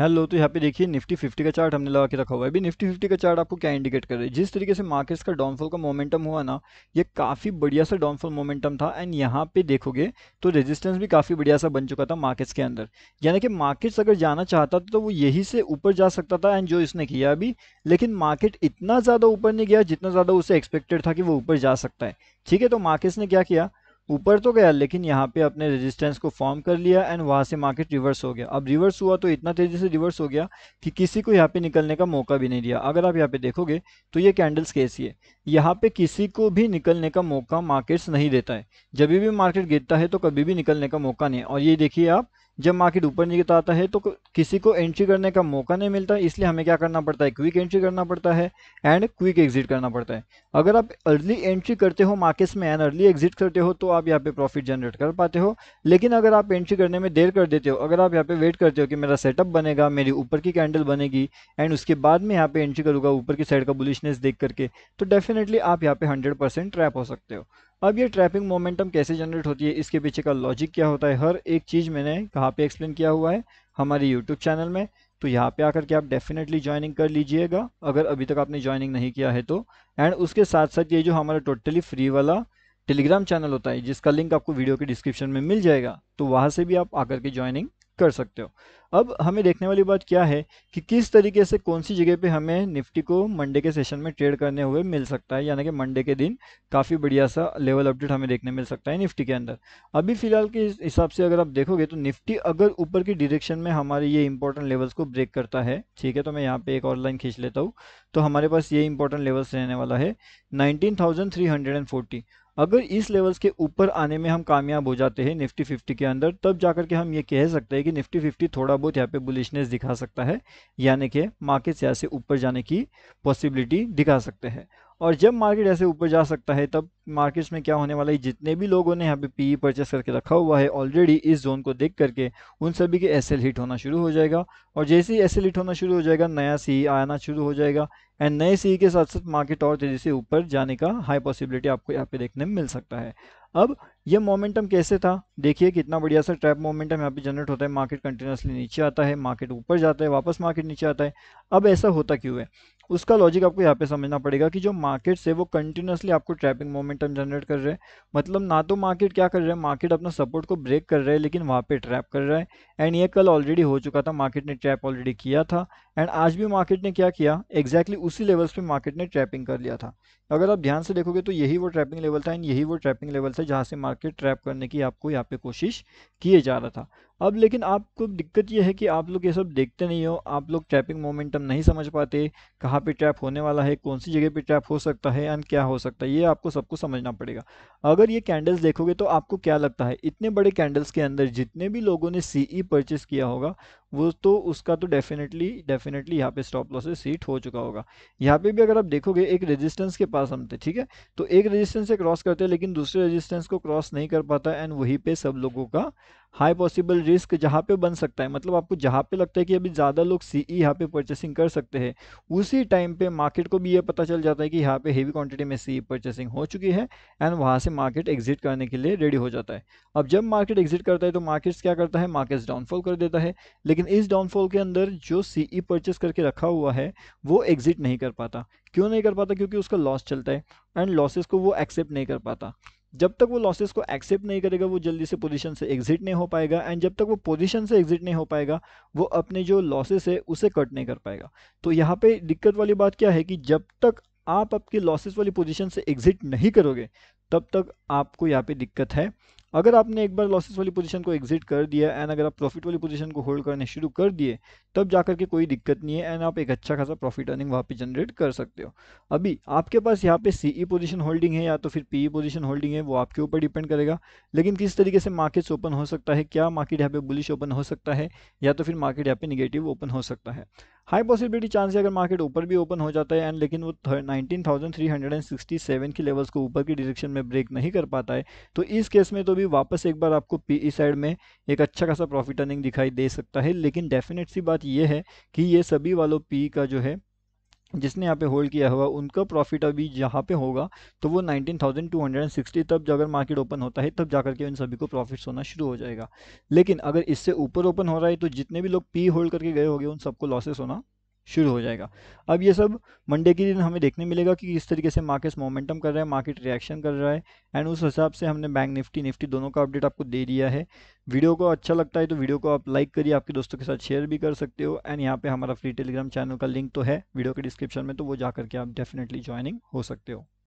hello तो यहाँ पे देखिए निफ्टी फिफ्टी का चार्ट हमने लगा के रखा हुआ है अभी निफ्टी फिफ्टी का चार्ट आपको क्या इंडिकेट कर रहा है जिस तरीके से मार्केट्स का डाउनफॉल का मोमेंटम हुआ ना ये काफ़ी बढ़िया सा डाउनफॉल मोमेंटम था एंड यहाँ पे देखोगे तो रेजिस्टेंस भी काफ़ी बढ़िया सा बन चुका था मार्केट्स के अंदर यानी कि मार्केट्स अगर जाना चाहता था तो वो यही से ऊपर जा सकता था एंड जो इसने किया अभी लेकिन मार्केट इतना ज़्यादा ऊपर नहीं गया जितना ज़्यादा उसे एक्सपेक्टेड था कि वो ऊपर जा सकता है ठीक है तो मार्केट्स ने क्या किया ऊपर तो गया लेकिन यहाँ पे अपने रेजिस्टेंस को फॉर्म कर लिया एंड वहाँ से मार्केट रिवर्स हो गया अब रिवर्स हुआ तो इतना तेजी से रिवर्स हो गया कि किसी को यहाँ पे निकलने का मौका भी नहीं दिया अगर आप यहाँ पे देखोगे तो ये कैंडल्स कैसी है यहाँ पे किसी को भी निकलने का मौका मार्केट्स नहीं देता है जब भी मार्केट गिरता है तो कभी भी निकलने का मौका नहीं और ये देखिए आप जब मार्केट ऊपर नीचे आता है तो किसी को एंट्री करने का मौका नहीं मिलता इसलिए हमें क्या करना पड़ता है क्विक एंट्री करना पड़ता है एंड क्विक एग्जिट करना पड़ता है अगर आप अर्ली एंट्री करते हो मार्केट्स में एंड अर्ली एग्जिट करते हो तो आप यहाँ पे प्रॉफिट जनरेट कर पाते हो लेकिन अगर आप एंट्री करने में देर कर देते हो अगर आप यहाँ पे वेट करते हो कि मेरा सेटअप बनेगा मेरी ऊपर की कैंडल बनेगी एंड उसके बाद में यहाँ पे एंट्री करूँगा ऊपर की साइड का बुलिशनेस देख करके तो डेफिनेटली आप यहाँ पे हंड्रेड ट्रैप हो सकते हो अब ये ट्रैपिंग मोमेंटम कैसे जनरेट होती है इसके पीछे का लॉजिक क्या होता है हर एक चीज़ मैंने कहाँ पे एक्सप्लेन किया हुआ है हमारे यूट्यूब चैनल में तो यहाँ पे आकर के आप डेफिनेटली ज्वाइनिंग कर लीजिएगा अगर अभी तक आपने ज्वाइनिंग नहीं किया है तो एंड उसके साथ साथ ये जो हमारा टोटली फ्री वाला टेलीग्राम चैनल होता है जिसका लिंक आपको वीडियो के डिस्क्रिप्शन में मिल जाएगा तो वहाँ से भी आप आकर के ज्वाइनिंग कर सकते हो अब हमें देखने वाली बात क्या है कि किस तरीके से कौन सी जगह पे हमें निफ्टी को मंडे के सेशन में ट्रेड करने हुए मिल सकता है यानी कि मंडे के दिन काफ़ी बढ़िया सा लेवल अपडेट हमें देखने मिल सकता है निफ्टी के अंदर अभी फिलहाल के हिसाब से अगर आप देखोगे तो निफ्टी अगर ऊपर की डिरेक्शन में हमारे ये इंपॉर्टेंट लेवल्स को ब्रेक करता है ठीक है तो मैं यहाँ पे एक और लाइन खींच लेता हूँ तो हमारे पास ये इंपॉर्टेंट लेवल्स रहने वाला है नाइनटीन अगर इस लेवल्स के ऊपर आने में हम कामयाब हो जाते हैं निफ्टी फिफ्टी के अंदर तब जाकर के हम ये कह सकते हैं कि निफ्टी फिफ्टी थोड़ा बहुत यहाँ पे बुलिशनेस दिखा सकता है यानी कि मार्केट यहाँ से ऊपर जाने की पॉसिबिलिटी दिखा सकते हैं और जब मार्केट ऐसे ऊपर जा सकता है तब मार्केट्स में क्या होने वाला है जितने भी लोगों ने यहाँ पे पीई परचेस e करके रखा हुआ है ऑलरेडी इस जोन को देख करके उन सभी के एस हिट होना शुरू हो जाएगा और जैसे ही एस हिट होना शुरू हो जाएगा नया सी e आना शुरू हो जाएगा एंड नए सी e के साथ साथ मार्केट और तेज़ी से ऊपर जाने का हाई पॉसिबिलिटी आपको यहाँ पे देखने में मिल सकता है अब ये मोमेंटम कैसे था देखिए कितना बढ़िया सा ट्रैप मोमेंटम यहाँ पे जनरेट होता है मार्केट कंटिन्यूसली नीचे आता है मार्केट ऊपर जाता है वापस मार्केट नीचे आता है अब ऐसा होता क्यों है उसका लॉजिक आपको यहाँ पे समझना पड़ेगा कि जो मार्केट है वो कंटिन्यूसली आपको ट्रैपिंग मोमेंटम जनरेट कर रहे हैं मतलब ना तो मार्केट क्या कर रहा है मार्केट अपना सपोर्ट को ब्रेक कर रहा है लेकिन वहाँ पे ट्रैप कर रहा है एंड ये कल ऑलरेडी हो चुका था मार्केट ने ट्रैप ऑलरेडी किया था एंड आज भी मार्केट ने क्या किया एग्जैक्टली exactly उसी लेवल्स पर मार्केट ने ट्रैपिंग कर लिया था अगर आप ध्यान से देखोगे तो यही वो ट्रैपिंग लेवल था एंड यही वो ट्रैपिंग लेवल था जहाँ से मार्केट ट्रैप करने की आपको यहाँ पे कोशिश किए जा रहा था अब लेकिन आपको दिक्कत यह है कि आप लोग ये सब देखते नहीं हो आप लोग ट्रैपिंग मोमेंटम नहीं समझ पाते कहाँ पे ट्रैप होने वाला है कौन सी जगह पे ट्रैप हो सकता है एंड क्या हो सकता है ये आपको सबको समझना पड़ेगा अगर ये कैंडल्स देखोगे तो आपको क्या लगता है इतने बड़े कैंडल्स के अंदर जितने भी लोगों ने सी ई परचेस किया होगा वो तो उसका तो डेफिनेटली डेफिनेटली यहाँ पे स्टॉप लॉसेस सीट हो चुका होगा यहाँ पे भी अगर आप देखोगे एक रेजिस्टेंस के पास हम थे ठीक है तो एक रेजिस्टेंस से क्रॉस करते हैं लेकिन दूसरे रेजिस्टेंस को क्रॉस नहीं कर पाता एंड वहीं पे सब लोगों का हाई पॉसिबल रिस्क जहाँ पे बन सकता है मतलब आपको जहाँ पे लगता है कि अभी ज़्यादा लोग सीई e यहाँ पे परचेसिंग कर सकते हैं उसी टाइम पे मार्केट को भी ये पता चल जाता है कि यहाँ पे हेवी क्वांटिटी में सीई परचेसिंग e हो चुकी है एंड वहाँ से मार्केट एग्जिट करने के लिए रेडी हो जाता है अब जब मार्केट एग्जिट करता है तो मार्केट्स क्या करता है मार्केट्स डाउनफॉल कर देता है लेकिन इस डाउनफॉल के अंदर जो सीई परचेस e करके रखा हुआ है वो एग्जिट नहीं कर पाता क्यों नहीं कर पाता क्योंकि उसका लॉस चलता है एंड लॉसेस को वो एक्सेप्ट नहीं कर पाता जब तक वो लॉसेस को एक्सेप्ट नहीं करेगा वो जल्दी से पोजीशन से एग्जिट नहीं हो पाएगा एंड जब तक वो पोजीशन से एग्जिट नहीं हो पाएगा वो अपने जो लॉसेस है उसे कट नहीं कर पाएगा तो यहाँ पे दिक्कत वाली बात क्या है कि जब तक आप आपकी लॉसेस वाली पोजीशन से एग्जिट नहीं करोगे तब तक आपको यहाँ पे दिक्कत है अगर आपने एक बार लॉसेस वाली पोजीशन को एग्जिट कर दिया एंड अगर आप प्रॉफिट वाली पोजीशन को होल्ड करने शुरू कर दिए तब जाकर के कोई दिक्कत नहीं है एंड आप एक अच्छा खासा प्रॉफिट अर्निंग वहाँ पे जनरेट कर सकते हो अभी आपके पास यहाँ पे सीई पोजीशन होल्डिंग है या तो फिर पीई पोजीशन होल्डिंग है वो आपके ऊपर डिपेंड करेगा लेकिन किस तरीके से मार्केट्स ओपन हो सकता है क्या मार्केट यहाँ पे बुलिश ओपन हो सकता है या तो फिर मार्केट यहाँ पे निगेटिव ओपन हो सकता है हाई पॉसिबिलिटी चांस है अगर मार्केट ऊपर भी ओपन हो जाता है एंड लेकिन वो nineteen thousand three hundred and sixty seven की लेवल्स को ऊपर की डिरेक्शन में ब्रेक नहीं कर पाता है तो इस केस में तो भी वापस एक बार आपको पी साइड e में एक अच्छा खासा प्रॉफिट अर्निंग दिखाई दे सकता है लेकिन डेफिनेट सी बात यह है कि ये सभी वालों पी e का जो है जिसने यहाँ पे होल्ड किया हुआ उनका प्रॉफिट अभी यहाँ पे होगा तो वो 19,260 तब जाकर अगर मार्केट ओपन होता है तब जाकर के इन सभी को प्रॉफिट्स होना शुरू हो जाएगा लेकिन अगर इससे ऊपर ओपन हो रहा है तो जितने भी लोग पी होल्ड करके गए होंगे उन सबको लॉसेस होना शुरू हो जाएगा अब ये सब मंडे के दिन हमें देखने मिलेगा कि किस तरीके से मार्केट्स मोमेंटम कर रहा है मार्केट रिएक्शन कर रहा है एंड उस हिसाब से हमने बैंक निफ्टी निफ्टी दोनों का अपडेट आपको दे दिया है वीडियो को अच्छा लगता है तो वीडियो को आप लाइक करिए आपके दोस्तों के साथ शेयर भी कर सकते हो एंड यहाँ पे हमारा फ्री टेलीग्राम चैनल का लिंक तो है वीडियो के डिस्क्रिप्शन में तो वो जा करके आप डेफिनेटली ज्वाइनिंग हो सकते हो